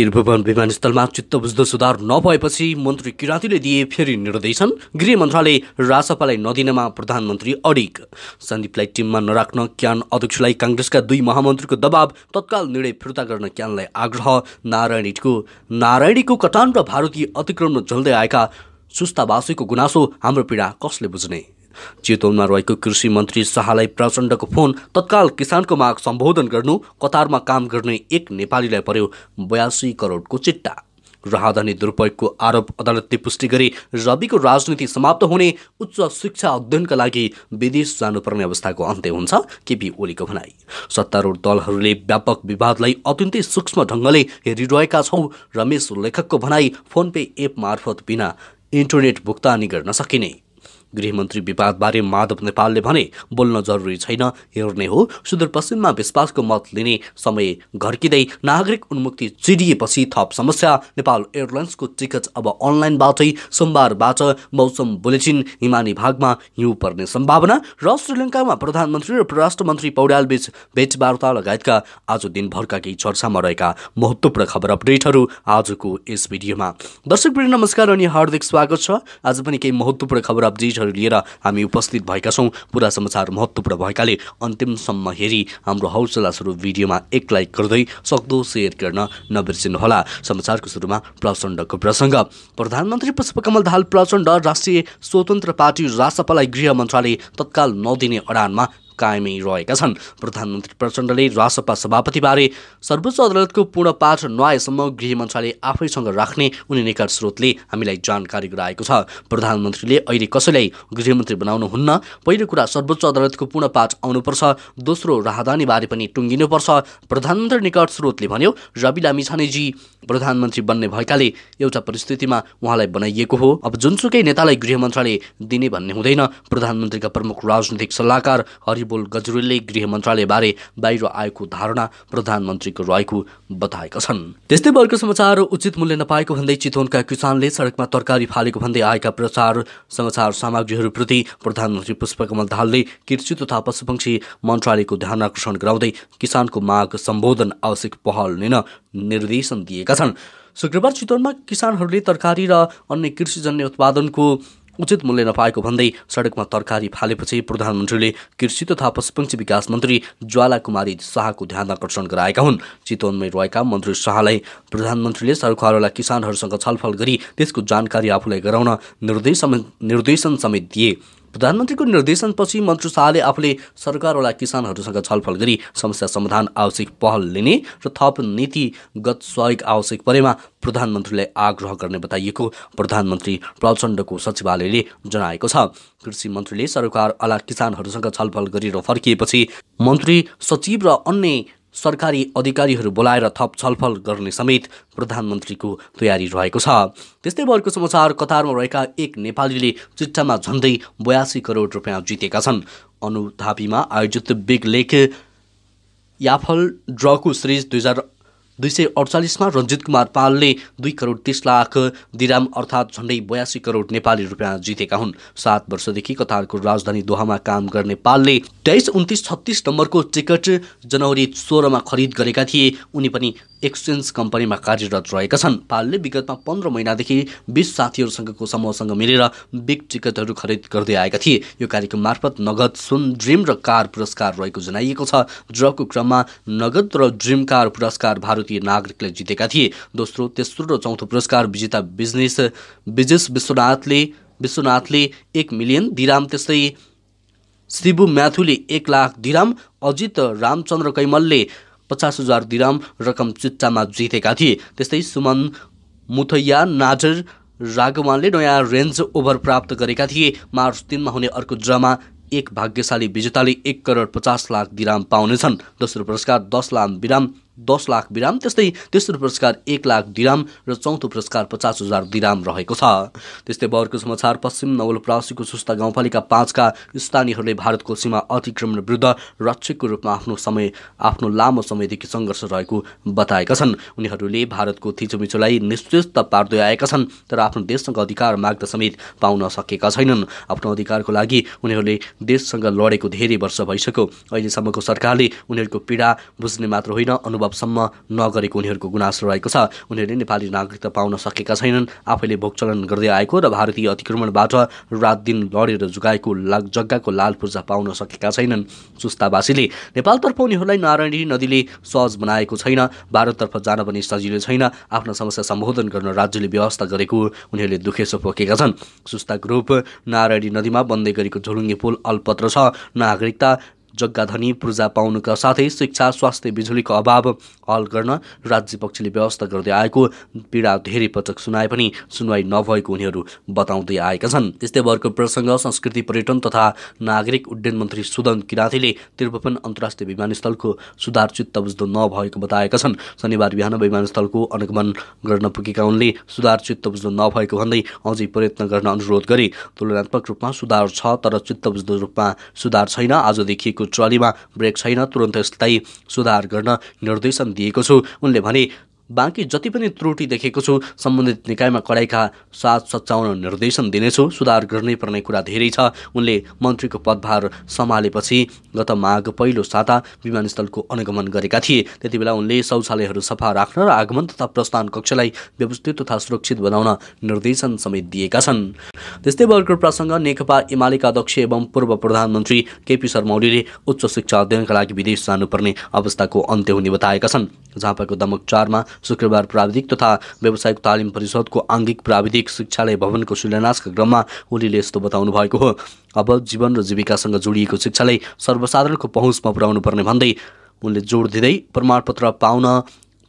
त्रिभुवन विमानस्थलमा चित्त बुझ्दो सुधार नभएपछि मन्त्री किराँतीले दिए फेरि निर्देशन गृह मन्त्रालय रासपालाई नदिनमा प्रधानमन्त्री अडिक सन्दीपलाई टिममा नराख्न क्यान अध्यक्षलाई काङ्ग्रेसका दुई महामन्त्रीको दबाव तत्काल निर्णय फिर्ता गर्न क्यानलाई आग्रह नारायणीको नारायणीको कटान र भारतीय अतिक्रमण झल्दै आएका सुस्तावासीको गुनासो हाम्रो पीडा कसले बुझ्ने चितवनमा रहेको कृषि मन्त्री शाहलाई प्रचण्डको फोन तत्काल किसानको माग सम्बोधन गर्नु कतारमा काम गर्ने एक नेपालीलाई पर्यो बयासी करोडको चिट्टा राहदानी दुरुपयोगको आरोप अदालतले पुष्टि गरी रविको राजनीति समाप्त हुने उच्च शिक्षा अध्ययनका लागि विदेश जानुपर्ने अवस्थाको अन्त्य हुन्छ केपी ओलीको भनाई सत्तारूढ दलहरूले व्यापक विवादलाई अत्यन्तै सूक्ष्म ढङ्गले हेरिरहेका छौँ रमेश लेखकको भनाई फोन पे एप मार्फत बिना इन्टरनेट भुक्तानी गर्न सकिने गृहमन्त्री विवादबारे माधव नेपालले भने बोल्न जरुरी छैन हेर्ने हो सुदूरपश्चिममा विश्वासको मत लिने समय घर्किँदै नागरिक उन्मुक्ति चिडिएपछि थप समस्या नेपाल एयरलाइन्सको टिकट अब अनलाइनबाटै सोमबारबाट मौसम बुलेटिन हिमाली भागमा हिउँ पर्ने सम्भावना र श्रीलङ्कामा प्रधानमन्त्री र परराष्ट्र मन्त्री पौड्यालबीच भेटवार्ता लगायतका आज दिनभरका केही चर्चामा रहेका महत्वपूर्ण खबर अपडेटहरू आजको यस भिडियोमा दर्शकवृन्द नमस्कार अनि हार्दिक स्वागत छ आज पनि केही महत्त्वपूर्ण खबर अपडेट पेजहरू लिएर हामी उपस्थित भएका छौँ पुरा समाचार महत्त्वपूर्ण भएकाले अन्तिमसम्म हेरी हाम्रो हौसला स्वरूप भिडियोमा एक लाइक गर्दै सक्दो सेयर गर्न नबिर्सिनुहोला समाचारको सुरुमा प्रचण्डको प्रसङ्ग प्रधानमन्त्री पुष्पकमल दाहाल प्रचण्ड राष्ट्रिय स्वतन्त्र पार्टी रासपालाई गृह मन्त्रालय तत्काल नदिने अडानमा कायमै रहेका छन् प्रधानमन्त्री प्रचण्डले राजसपा सभापतिबारे सर्वोच्च अदालतको पूर्ण पाठ नआएसम्म गृह मन्त्रालय आफैसँग राख्ने उनी निकट स्रोतले हामीलाई जानकारी गराएको छ प्रधानमन्त्रीले अहिले कसैलाई गृहमन्त्री बनाउनुहुन्न पहिलो कुरा सर्वोच्च अदालतको पूर्ण पाठ आउनुपर्छ दोस्रो राहदानीबारे पनि टुङ्गिनुपर्छ प्रधानमन्त्री निकट स्रोतले भन्यो रवि लामिछानेजी प्रधानमन्त्री बन्ने भएकाले एउटा परिस्थितिमा उहाँलाई बनाइएको हो अब जुनसुकै नेतालाई गृह मन्त्रालय दिने भन्ने हुँदैन प्रधानमन्त्रीका प्रमुख राजनीतिक सल्लाहकार हरि बुल गजरेलले गृह मन्त्रालयबारे बाहिर आएको धारणा प्रधानमन्त्रीको रहेको बताएका छन् त्यस्तै वर्ग समाचार उचित मूल्य नपाएको भन्दै चितवनका किसानले सडकमा तरकारी फालेको भन्दै आएका प्रचार समाचार सामग्रीहरूप्रति प्रधानमन्त्री पुष्पकमल दाहालले कृषि तथा पशुपक्षी मन्त्रालयको ध्यान आकर्षण गराउँदै किसानको माग सम्बोधन आवश्यक पहल लिन निर्देशन दिएका छन् शुक्रबार चितवनमा किसानहरूले तरकारी र अन्य कृषिजन्य उत्पादनको उचित मूल्य नपाएको भन्दै सडकमा तरकारी फालेपछि प्रधानमन्त्रीले कृषि तथा पशुपक्षी विकास मन्त्री ज्वाला कुमारी शाहको ध्यान आकर्षण गराएका हुन् चितवनमै रहेका मन्त्री शाहलाई प्रधानमन्त्रीले सरकारवाला किसानहरूसँग छलफल गरी त्यसको जानकारी आफूलाई गराउन निर्देश निर्देशन समेत दिए प्रधानमन्त्रीको निर्देशनपछि मन्त्री शाहले आफूले सरकारवाला किसानहरूसँग छलफल गरी समस्या समाधान आवश्यक पहल लिने र थप नीतिगत सहयोग आवश्यक परेमा प्रधानमन्त्रीलाई आग्रह गर्ने बताइएको प्रधानमन्त्री प्रचण्डको सचिवालयले जनाएको छ कृषि मन्त्रीले सरकारवाला किसानहरूसँग छलफल गरेर फर्किएपछि मन्त्री सचिव र अन्य सरकारी अधिकारीहरू बोलाएर थप छलफल गर्ने समेत प्रधानमन्त्रीको तयारी रहेको छ त्यस्तै अर्को समाचार कतारमा रहेका एक नेपालीले चिट्टामा झन्डै बयासी करोड रुपियाँ जितेका छन् अनुधापीमा आयोजित बिग लेक याफल ड्रको सिरिज दुई हजार दुई सय अडचालिसमा रञ्जित कुमार पालले दुई करोड तिस लाख दिराम अर्थात् झन्डै बयासी करोड नेपाली रुपियाँ जितेका हुन् सात वर्षदेखि कतारको राजधानी दोहामा काम गर्ने पालले तेइस उन्तिस छत्तिस नम्बरको टिकट जनवरी सोह्रमा खरिद गरेका थिए उनी पनि एक्सचेन्ज कम्पनीमा कार्यरत रहेका छन् पालले विगतमा पन्ध्र महिनादेखि बिस साथीहरूसँगको समूहसँग मिलेर बिग टिकटहरू खरिद गर्दै आएका थिए यो कार्यक्रम मार्फत नगद सुन ड्रिम र कार पुरस्कार रहेको जनाइएको छ ड्रको क्रममा नगद र ड्रिम कार पुरस्कार भारतीय नागरिकले जितेका थिए दोस्रो तेस्रो र चौथो पुरस्कार विजेता बिजनेस विजेस विश्वनाथले विश्वनाथले एक मिलियन दिराम त्यस्तै शिवु म्याथुले एक लाख दिराम अजित रामचन्द्र कैमलले पचास हजार दिराम रकम चुट्टामा जितेका थिए त्यस्तै सुमन मुथैया नाजर रागवानले नयाँ रेन्ज ओभर प्राप्त गरेका थिए मार्च तिनमा हुने अर्को ड्रमा एक भाग्यशाली विजेताले एक करोड पचास लाख दिराम पाउनेछन् दोस्रो पुरस्कार दस लाख विराम दस लाख विराम त्यस्तै तेस्रो पुरस्कार एक लाख दिराम र चौथो पुरस्कार पचास हजार दिराम रहेको छ त्यस्तै बर्को समाचार पश्चिम नवलपरासीको सुस्ता गाउँपालिका पाँचका स्थानीयहरूले भारतको सीमा अतिक्रमण विरुद्ध रक्षकको रूपमा आफ्नो समय आफ्नो लामो समयदेखि सङ्घर्ष रहेको बताएका छन् उनीहरूले भारतको थिचोमिचोलाई निश्चित पार्दै आएका छन् तर आफ्नो देशसँग अधिकार माग्दा समेत पाउन सकेका छैनन् आफ्नो अधिकारको लागि उनीहरूले देशसँग लडेको धेरै वर्ष भइसक्यो अहिलेसम्मको सरकारले उनीहरूको पीडा बुझ्ने मात्र होइन अनु अनुभवसम्म नगरेको उनीहरूको गुनासो रहेको छ उनीहरूले नेपाली नागरिकता पाउन सकेका छैनन् आफैले भोगचलन गर्दै आएको र भारतीय अतिक्रमणबाट रात दिन लडेर जुगाएको लाग जग्गाको लाल पूर्जा पाउन सकेका छैनन् सुस्तावासीले नेपालतर्फ उनीहरूलाई नारायणी नदीले सहज बनाएको छैन भारततर्फ जान पनि सजिलो छैन आफ्नो समस्या सम्बोधन गर्न राज्यले व्यवस्था गरेको उनीहरूले दुखेसो पोकेका छन् सुस्ता ग्रुप नारायणी नदीमा बन्दै गरेको झोलुङ्गे पुल अल्पत्र छ नागरिकता जग्गा धनी पूर्जा पाउनुका साथै शिक्षा स्वास्थ्य बिजुलीको अभाव हल गर्न राज्य पक्षले व्यवस्था गर्दै आएको पीडा धेरै पटक सुनाए पनि सुनवाई नभएको उनीहरू बताउँदै आएका छन् त्यस्तै वर्ग प्रसङ्ग संस्कृति पर्यटन तथा नागरिक उड्डयन मन्त्री सुदन किराँतीले त्रिभुवन अन्तर्राष्ट्रिय विमानस्थलको सुधार चित्त बुझ्दो नभएको बताएका छन् शनिबार बिहान विमानस्थलको अनुगमन गर्न पुगेका उनले सुधार चित्त बुझ्दो नभएको भन्दै अझै प्रयत्न गर्न अनुरोध गरे तुलनात्मक रूपमा सुधार छ तर चित्त बुझ्दो रूपमा सुधार छैन आज ट्रलीमा ब्रेक छैन तुरन्त यसलाई सुधार गर्न निर्देशन दिएको छु उनले भने बाँकी जति पनि त्रुटि देखेको छु सम्बन्धित निकायमा कडाइका साथ सच्याउन निर्देशन दिनेछु सुधार गर्नै पर्ने कुरा धेरै छ उनले मन्त्रीको पदभार सम्हालेपछि गत माघ पहिलो साता विमानस्थलको अनुगमन गरेका थिए त्यति बेला उनले शौचालयहरू सफा राख्न र आगमन तथा प्रस्थान कक्षलाई व्यवस्थित तथा सुरक्षित बनाउन निर्देशन समेत दिएका छन् त्यस्तै वर्ग प्रसङ्ग नेकपा एमालेका अध्यक्ष एवं पूर्व प्रधानमन्त्री केपी शर्मा ओलीले उच्च शिक्षा अध्ययनका लागि विदेश जानुपर्ने अवस्थाको अन्त्य हुने बताएका छन् झापाको दमक चारमा शुक्रबार प्राविधिक तथा व्यावसायिक तालिम परिषदको आङ्गिक प्राविधिक शिक्षालय भवनको शिलान्यासका क्रममा ओलीले यस्तो बताउनु भएको हो अब जीवन र जीविकासँग जोडिएको शिक्षालाई सर्वसाधारणको पहुँचमा पुर्याउनु पर्ने भन्दै उनले जोड दिँदै प्रमाणपत्र पाउन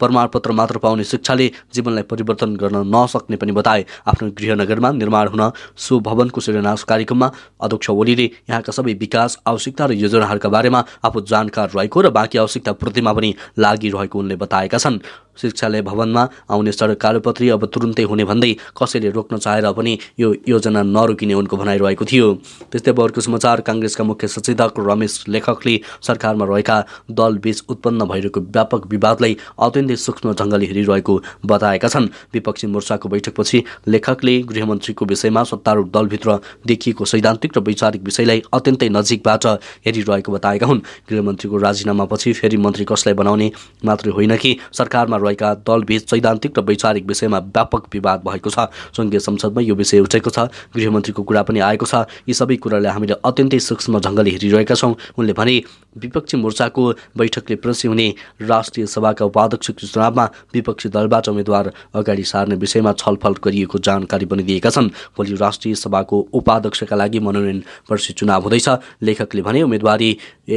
प्रमाणपत्र मात्र पाउने शिक्षाले जीवनलाई परिवर्तन गर्न नसक्ने पनि बताए आफ्नो गृहनगरमा निर्माण हुन सो भवनको शिलान्यास कार्यक्रममा अध्यक्ष ओलीले यहाँका सबै विकास आवश्यकता र योजनाहरूका बारेमा आफू जानकार रहेको र बाँकी आवश्यकता पूर्तिमा पनि लागिरहेको उनले बताएका छन् शिक्षालय भवनमा आउने सडक कालोपत्री अब तुरुन्तै हुने भन्दै कसैले रोक्न चाहेर पनि यो योजना नरोकिने उनको भनाइरहेको थियो त्यस्तै अब अर्को समाचार काङ्ग्रेसका मुख्य सचेतक रमेश लेखकले सरकारमा रहेका दलबीच उत्पन्न भइरहेको व्यापक विवादलाई अत्यन्तै सूक्ष्म ढङ्गले हेरिरहेको बताएका छन् विपक्षी मोर्चाको बैठकपछि लेखकले गृहमन्त्रीको विषयमा सत्तारूढ दलभित्र देखिएको सैद्धान्तिक र वैचारिक विषयलाई अत्यन्तै नजिकबाट हेरिरहेको बताएका हुन् गृहमन्त्रीको राजीनामापछि फेरि मन्त्री कसलाई बनाउने मात्रै होइन कि सरकारमा रहेका दलबीच सैद्धान्तिक र वैचारिक विषयमा व्यापक विवाद भएको छ सङ्घीय संसदमा यो विषय उठेको छ गृहमन्त्रीको कुरा पनि आएको छ यी सबै कुरालाई हामीले अत्यन्तै सूक्ष्म ढङ्गले हेरिरहेका छौँ उनले भने विपक्षी मोर्चाको बैठकले प्रसि हुने राष्ट्रिय सभाका उपाध्यक्षको चुनावमा विपक्षी दलबाट उम्मेद्वार अगाडि सार्ने विषयमा छलफल गरिएको जानकारी पनि दिएका छन् भोलि राष्ट्रिय सभाको उपाध्यक्षका लागि मनोनयन पर्सि चुनाव हुँदैछ लेखकले भने उम्मेदवारी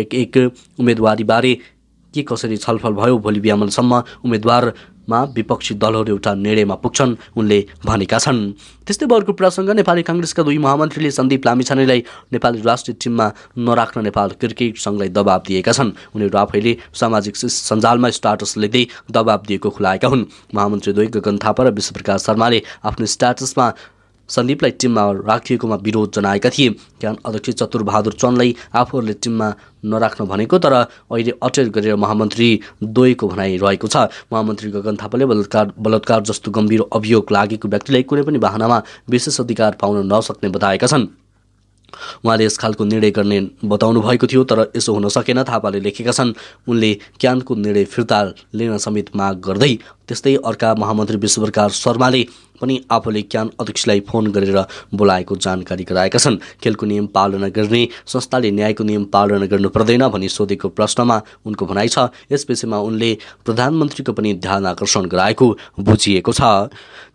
एक एक उम्मेदवारीबारे के कसरी छलफल भयो भोलि उम्मेद्वार उम्मेद्वारमा विपक्षी दलहरू एउटा निर्णयमा पुग्छन् उनले भनेका छन् त्यस्तै अर्को प्रसङ्ग नेपाली काङ्ग्रेसका दुई महामन्त्रीले सन्दीप लामिछानेलाई नेपाली राष्ट्रिय टिममा नराख्न नेपाल क्रिकेट सङ्घलाई दबाब दिएका छन् उनीहरू आफैले सामाजिक सञ्जालमा स्टाटस लेख्दै दबाब दिएको खुलाएका हुन् महामन्त्री द्वै गगन थापा र विश्वप्रकाश शर्माले आफ्नो स्टाटसमा सन्दीपलाई टिममा राखिएकोमा विरोध जनाएका थिए ज्ञान अध्यक्ष चतुरबहादुर चन्दलाई आफूहरूले टिममा नराख्नु भनेको तर अहिले अटेर गरेर महामन्त्री दोएको भनाइ रहेको छ महामन्त्री गगन थापाले बलात्कार बलात्कार जस्तो गम्भीर अभियोग लागेको व्यक्तिलाई कुनै पनि बाहनामा विशेष अधिकार पाउन नसक्ने बताएका छन् उहाँले यस खालको निर्णय गर्ने बताउनु भएको थियो तर यसो हुन सकेन थापाले लेखेका छन् उनले क्यानको निर्णय फिर्ता लिन समेत माग गर्दै त्यस्तै अर्का महामन्त्री विश्वप्रकाश शर्माले पनि आफूले क्यान अध्यक्षलाई फोन गरेर बोलाएको जानकारी गराएका छन् खेलको नियम पालना गर्ने संस्थाले न्यायको नियम पालना गर्नु पर्दैन भनी सोधेको प्रश्नमा उनको भनाइ छ यस विषयमा उनले प्रधानमन्त्रीको पनि ध्यान आकर्षण गराएको बुझिएको छ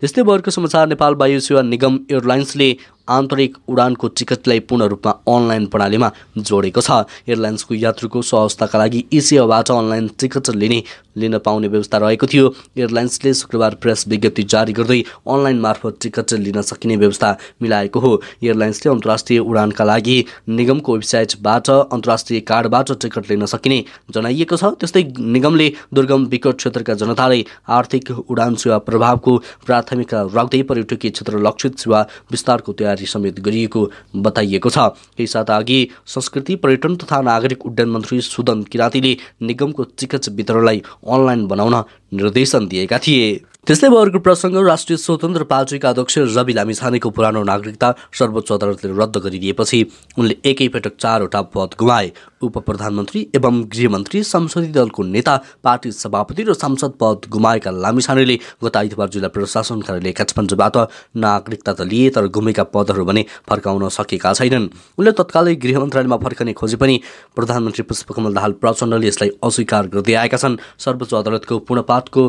त्यस्तै वर्गको समाचार नेपाल वायु सेवा निगम एयरलाइन्सले आन्तरिक उडानको टिकटलाई पूर्ण रूपमा अनलाइन प्रणालीमा जोडेको छ एयरलाइन्सको यात्रुको सहजताका लागि ई अनलाइन टिकट लिने लिन पाउने व्यवस्था रहेको थियो एयरलाइन्सले शुक्रबार प्रेस विज्ञप्ति जारी गर्दै अनलाइन मार्फत टिकट लिन सकिने व्यवस्था मिलाएको हो एयरलाइन्सले अन्तर्राष्ट्रिय उडानका लागि निगमको वेबसाइटबाट अन्तर्राष्ट्रिय कार्डबाट टिकट लिन सकिने जनाइएको छ त्यस्तै निगमले दुर्गम विकट क्षेत्रका जनतालाई आर्थिक उडान सेवा प्रभावको प्राथमिकता राख्दै पर्यटकीय क्षेत्र लक्षित सेवा विस्तारको तयारी जारी समेत गरिएको बताइएको छ केही साता अघि संस्कृति पर्यटन तथा नागरिक उड्डयन मन्त्री सुदन किरातीले निगमको टिकट वितरणलाई अनलाइन बनाउन निर्देशन दिएका थिए त्यस्तै अर्को प्रसङ्ग राष्ट्रिय स्वतन्त्र पार्टीका अध्यक्ष रवि लामिछानेको पुरानो नागरिकता सर्वोच्च अदालतले रद्द गरिदिएपछि उनले एकैपटक चारवटा पद गुमाए उप प्रधानमन्त्री एवं गृहमन्त्री संसदीय दलको नेता पार्टी सभापति र सांसद पद गुमाएका लामिछानेले गत आइतबार जिल्ला प्रशासन कार्यालय काठमाडौँबाट नागरिकता त लिए तर गुमेका पदहरू भने फर्काउन सकेका छैनन् उनले तत्कालै गृह मन्त्रालयमा फर्कने खोजे पनि प्रधानमन्त्री पुष्पकमल दाहाल प्रचण्डले यसलाई अस्वीकार गर्दै आएका छन् सर्वोच्च अदालतको पूर्णपाठको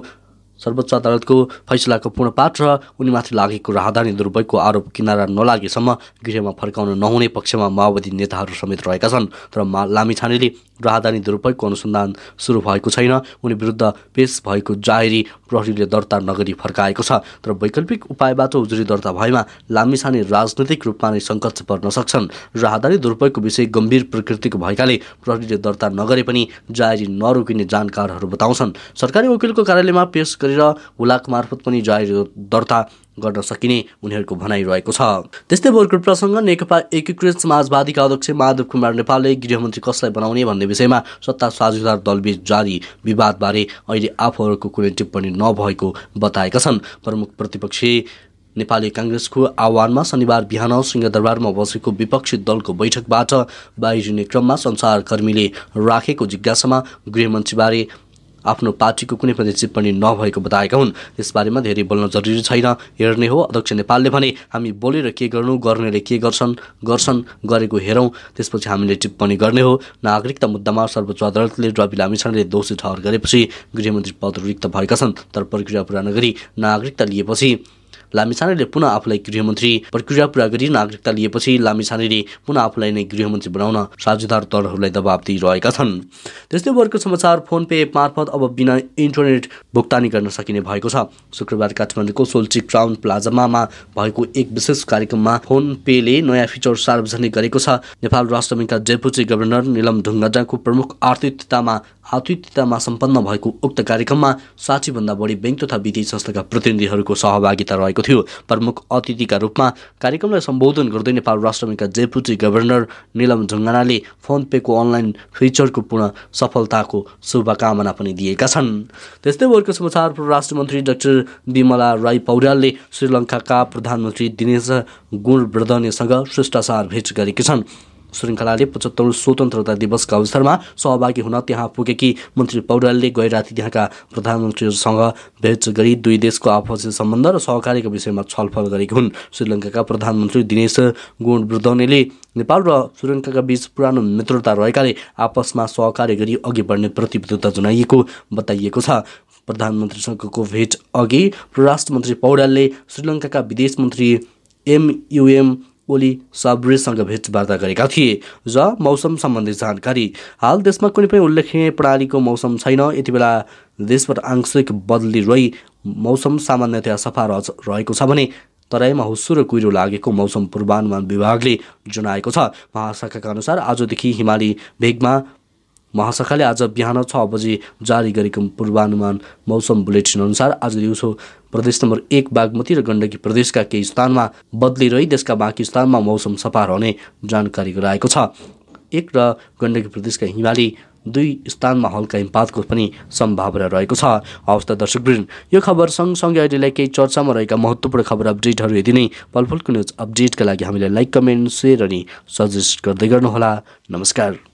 सर्वोच्च अदालतको फैसलाको पूर्ण र उनीमाथि लागेको राहदानी दुरुपयोगको आरोप किनारा नलागेसम्म गृहमा फर्काउन नहुने पक्षमा माओवादी नेताहरू समेत रहेका छन् तर मा लामिछानेले राहदानी दुरुपयोगको अनुसन्धान सुरु भएको छैन उनी विरुद्ध पेश भएको जाहेरी प्रहरीले दर्ता नगरी फर्काएको छ तर वैकल्पिक उपायबाट उजुरी दर्ता भएमा लामिसाने राजनैतिक रूपमा नै सङ्कट पर्न सक्छन् राहदानी दुरुपयोगको विषय गम्भीर प्रकृतिको भएकाले प्रहरीले दर्ता नगरे पनि जाहेरी नरोकिने जानकारहरू बताउँछन् सरकारी वकिलको कार्यालयमा पेश गरेर हुलाक मार्फत पनि जाहेरी दर्ता गर्न सकिने उनीहरूको भनाइरहेको छ त्यस्तै भोर प्रसङ्ग नेकपा एकीकृत समाजवादीका अध्यक्ष माधव कुमार नेपालले गृहमन्त्री कसलाई बनाउने भन्ने विषयमा सत्ता साझेदार दलबीच जारी विवादबारे अहिले आफूहरूको कुनै टिप्पणी नभएको बताएका छन् प्रमुख प्रतिपक्षी नेपाली काङ्ग्रेसको आह्वानमा शनिबार बिहान सिंहदरबारमा बसेको विपक्षी दलको बैठकबाट बाहिरिने क्रममा संसारकर्मीले राखेको जिज्ञासामा गृहमन्त्रीबारे आफ्नो पार्टीको कुनै पनि टिप्पणी नभएको बताएका हुन् त्यसबारेमा धेरै बोल्न जरुरी छैन हेर्ने हो अध्यक्ष नेपालले भने हामी बोलेर के गर्नु गर्नेले के गर्छन् गर्छन् गरेको हेरौँ त्यसपछि हामीले टिप्पणी गर्ने हो नागरिकता मुद्दामा सर्वोच्च अदालतले रवि लामिछानेले दोषी ठहर गरेपछि गृहमन्त्री पद रिक्त भएका छन् तर प्रक्रिया पुरा नगरी नागरिकता लिएपछि लामिछानेले पुनः आफूलाई गृहमन्त्री प्रक्रिया पूरा गरी नागरिकता लिएपछि लामिछानेले पुनः आफूलाई नै गृहमन्त्री बनाउन साझेदार दलहरूलाई दबाब दिइरहेका छन् त्यस्तै वर्ग समाचार फोन पे मार्फत अब बिना इन्टरनेट भुक्तानी गर्न सकिने भएको छ शुक्रबार काठमाडौँको सोल्ची क्राउन प्लाजामा भएको एक विशेष कार्यक्रममा फोन पेले नयाँ फिचर सार्वजनिक गरेको छ नेपाल राष्ट्र ब्याङ्कका डेपुटी गभर्नर निलम ढुङ्गाजाको प्रमुख आर्थिकतामा आतिथ्यतामा सम्पन्न भएको उक्त कार्यक्रममा साठीभन्दा बढी ब्याङ्क तथा वित्तीय संस्थाका प्रतिनिधिहरूको सहभागिता रहेको थियो प्रमुख अतिथिका रूपमा कार्यक्रमलाई सम्बोधन गर्दै नेपाल राष्ट्र ब्याङ्कका जेपुटी गभर्नर निलम ढुङ्गानाले फोन पेको अनलाइन फिचरको पूर्ण सफलताको शुभकामना पनि दिएका छन् त्यस्तै वर्ग समाचार परराष्ट्र मन्त्री डाक्टर विमला राई पौड्यालले श्रीलङ्काका प्रधानमन्त्री दिनेश गुणवर्धनेसँग शिष्टाचार भेट गरेकी छन् श्रृङ्खलाले पचहत्तर स्वतन्त्रता दिवसका अवसरमा सहभागी हुन त्यहाँ पुगेकी मन्त्री पौडेलले गै राति त्यहाँका प्रधानमन्त्रीहरूसँग भेट गरी दुई देशको आपसी सम्बन्ध र सहकार्यको विषयमा छलफल गरेकी हुन् श्रीलङ्काका प्रधानमन्त्री दिनेश गुणवृद्धनेले नेपाल र श्रीलङ्काका बीच पुरानो मित्रता रहेकाले आपसमा सहकार्य गरी अघि बढ्ने प्रतिबद्धता जनाइएको बताइएको छ प्रधानमन्त्रीसँगको भेट अघि परराष्ट्र मन्त्री पौड्यालले श्रीलङ्काका विदेश मन्त्री एमयुएम ओली साब्रेसँग भेटवार्ता गरेका थिए ज मौसम सम्बन्धी जानकारी हाल देशमा कुनै पनि उल्लेखनीय प्रणालीको मौसम छैन यति बेला देशबाट आंशिक बदली रही मौसम सामान्यतया सफा रहेको छ भने तराईमा हुस्सु र कुहिरो लागेको मौसम पूर्वानुमान विभागले जनाएको छ महाशाखाका अनुसार आजदेखि हिमाली भेगमा महाशाखाले आज बिहान छ बजी जारी गरेको पूर्वानुमान मौसम बुलेटिन अनुसार आज दिउँसो प्रदेश नम्बर एक बागमती र गण्डकी प्रदेशका केही स्थानमा बदली रही देशका बाँकी स्थानमा मौसम सफा रहने जानकारी गराएको छ एक र गण्डकी प्रदेशका हिमाली दुई स्थानमा हल्का हिमपातको पनि सम्भावना रहेको छ हवस् त दर्शकवृन्द यो खबर सँगसँगै अहिलेलाई केही चर्चामा रहेका महत्त्वपूर्ण खबर अपडेटहरू यदि नै पलफुलको न्युज अपडेटका लागि हामीलाई लाइक कमेन्ट सेयर अनि सजेस्ट गर्दै गर्नुहोला नमस्कार